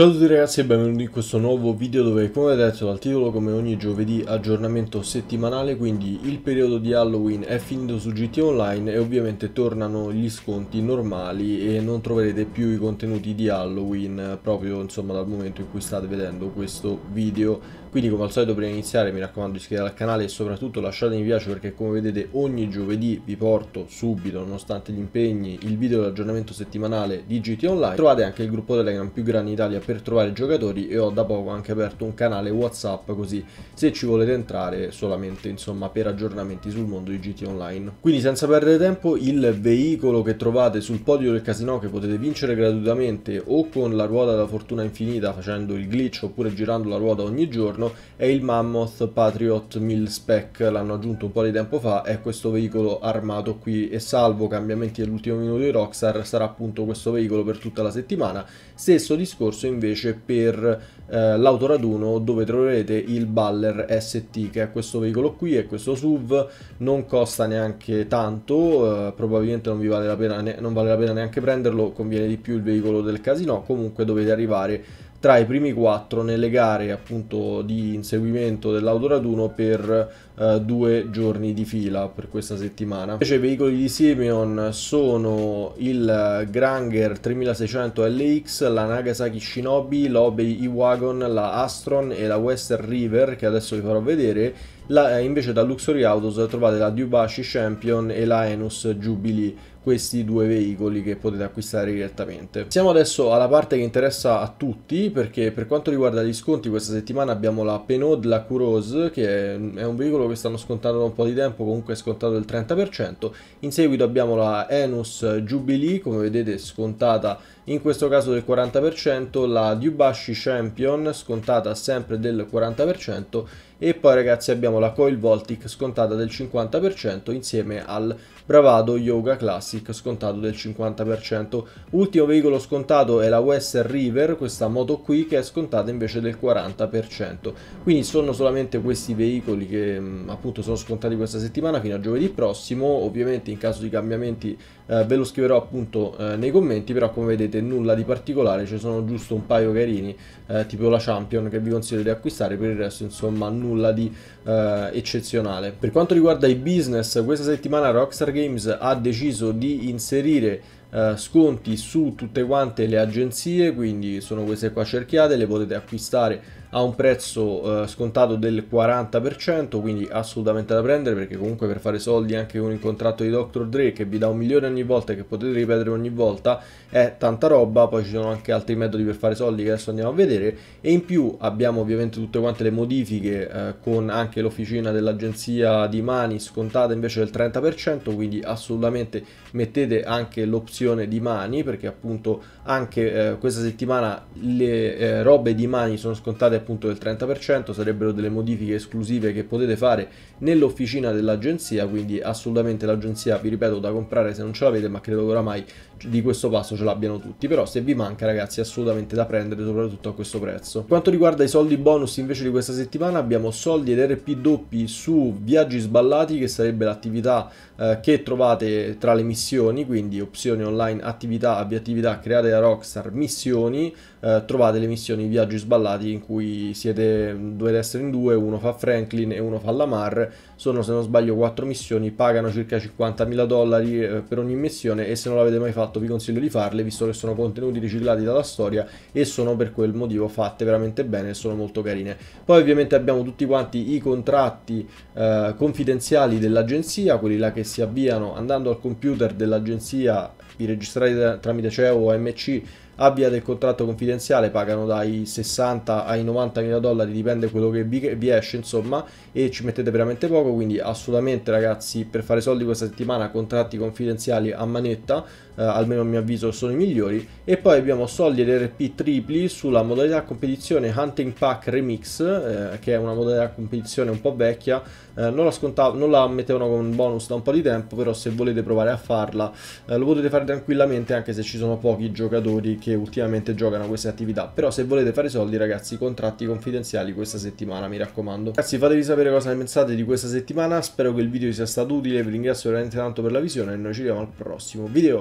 Ciao a tutti ragazzi e benvenuti in questo nuovo video dove come detto dal titolo come ogni giovedì aggiornamento settimanale quindi il periodo di Halloween è finito su GT Online e ovviamente tornano gli sconti normali e non troverete più i contenuti di Halloween proprio insomma dal momento in cui state vedendo questo video quindi come al solito prima di iniziare mi raccomando iscrivetevi al canale e soprattutto lasciate mi piace perché come vedete ogni giovedì vi porto subito nonostante gli impegni il video di aggiornamento settimanale di GT Online trovate anche il gruppo Telegram più grande in Italia per trovare giocatori e ho da poco anche aperto un canale Whatsapp così se ci volete entrare solamente insomma per aggiornamenti sul mondo di GT Online. Quindi senza perdere tempo il veicolo che trovate sul podio del casino che potete vincere gratuitamente o con la ruota da fortuna infinita facendo il glitch oppure girando la ruota ogni giorno è il Mammoth Patriot 1000 Spec, l'hanno aggiunto un po' di tempo fa, è questo veicolo armato qui e salvo cambiamenti dell'ultimo minuto di Rockstar sarà appunto questo veicolo per tutta la settimana. Stesso discorso invece invece per eh, l'autoraduno dove troverete il Baller ST che è questo veicolo qui è questo SUV non costa neanche tanto eh, probabilmente non, vi vale la pena, non vale la pena neanche prenderlo conviene di più il veicolo del casino comunque dovete arrivare tra i primi quattro nelle gare appunto di inseguimento dell'autoraduno per eh, due giorni di fila per questa settimana. Invece i veicoli di Simeon sono il Granger 3600 LX, la Nagasaki Shinobi, l'Obey E-Wagon, la Astron e la Western River che adesso vi farò vedere la, eh, invece da Luxury Autos trovate la Dubashi Champion e la Enus Jubilee questi due veicoli che potete acquistare direttamente. Siamo adesso alla parte che interessa a tutti perché per quanto riguarda gli sconti questa settimana abbiamo la Penaud La Courose che è un veicolo che stanno scontando da un po' di tempo comunque è scontato del 30% in seguito abbiamo la Enus Jubilee come vedete scontata in questo caso del 40% la Dubashi Champion scontata sempre del 40% e poi ragazzi abbiamo la Coil Voltic scontata del 50% insieme al Bravado Yoga Classic scontato del 50%. Ultimo veicolo scontato è la Western River, questa moto qui che è scontata invece del 40%. Quindi sono solamente questi veicoli che appunto sono scontati questa settimana fino a giovedì prossimo, ovviamente in caso di cambiamenti eh, ve lo scriverò appunto eh, nei commenti, però come vedete nulla di particolare, ci sono giusto un paio carini, eh, tipo la Champion che vi consiglio di acquistare, per il resto insomma nulla nulla di eh, eccezionale. Per quanto riguarda i business, questa settimana Rockstar Games ha deciso di inserire eh, sconti su tutte quante le agenzie, quindi sono queste qua cerchiate, le potete acquistare a un prezzo eh, scontato del 40%, quindi assolutamente da prendere perché comunque per fare soldi anche con il contratto di Dr. Dre che vi dà un milione ogni volta e che potete ripetere ogni volta è tanta roba, poi ci sono anche altri metodi per fare soldi che adesso andiamo a vedere e in più abbiamo ovviamente tutte quante le modifiche eh, con anche l'officina dell'agenzia di mani scontata invece del 30%, quindi assolutamente mettete anche l'opzione di mani perché appunto anche eh, questa settimana le eh, robe di mani sono scontate appunto del 30%, sarebbero delle modifiche esclusive che potete fare nell'officina dell'agenzia, quindi assolutamente l'agenzia, vi ripeto, da comprare se non ce l'avete, ma credo che oramai di questo passo ce l'abbiano tutti, però se vi manca ragazzi assolutamente da prendere, soprattutto a questo prezzo. Quanto riguarda i soldi bonus invece di questa settimana, abbiamo soldi ed RP doppi su viaggi sballati, che sarebbe l'attività eh, che trovate tra le missioni, quindi opzioni online, attività, avvia attività create da Rockstar, missioni, eh, trovate le missioni viaggi sballati in cui cui siete due destre in due, uno fa Franklin e uno fa Lamar, sono se non sbaglio quattro missioni, pagano circa 50.000 dollari eh, per ogni missione e se non l'avete mai fatto vi consiglio di farle visto che sono contenuti riciclati dalla storia e sono per quel motivo fatte veramente bene e sono molto carine. Poi ovviamente abbiamo tutti quanti i contratti eh, confidenziali dell'agenzia, quelli là che si avviano andando al computer dell'agenzia, vi registrate tramite CEO o MC abbia del contratto confidenziale, pagano dai 60 ai 90 mila dollari, dipende quello che vi esce insomma, e ci mettete veramente poco, quindi assolutamente ragazzi per fare soldi questa settimana contratti confidenziali a manetta, eh, almeno a mio avviso sono i migliori, e poi abbiamo soldi ed RP tripli sulla modalità competizione Hunting Pack Remix, eh, che è una modalità competizione un po' vecchia, eh, non, la non, la mettevano come bonus da un po' di tempo, però se volete provare a farla eh, lo potete fare tranquillamente anche se ci sono pochi giocatori che che ultimamente giocano queste attività. Però se volete fare soldi ragazzi, contratti confidenziali questa settimana, mi raccomando. Ragazzi fatevi sapere cosa ne pensate di questa settimana, spero che il video vi sia stato utile, vi ringrazio veramente tanto per la visione e noi ci vediamo al prossimo video.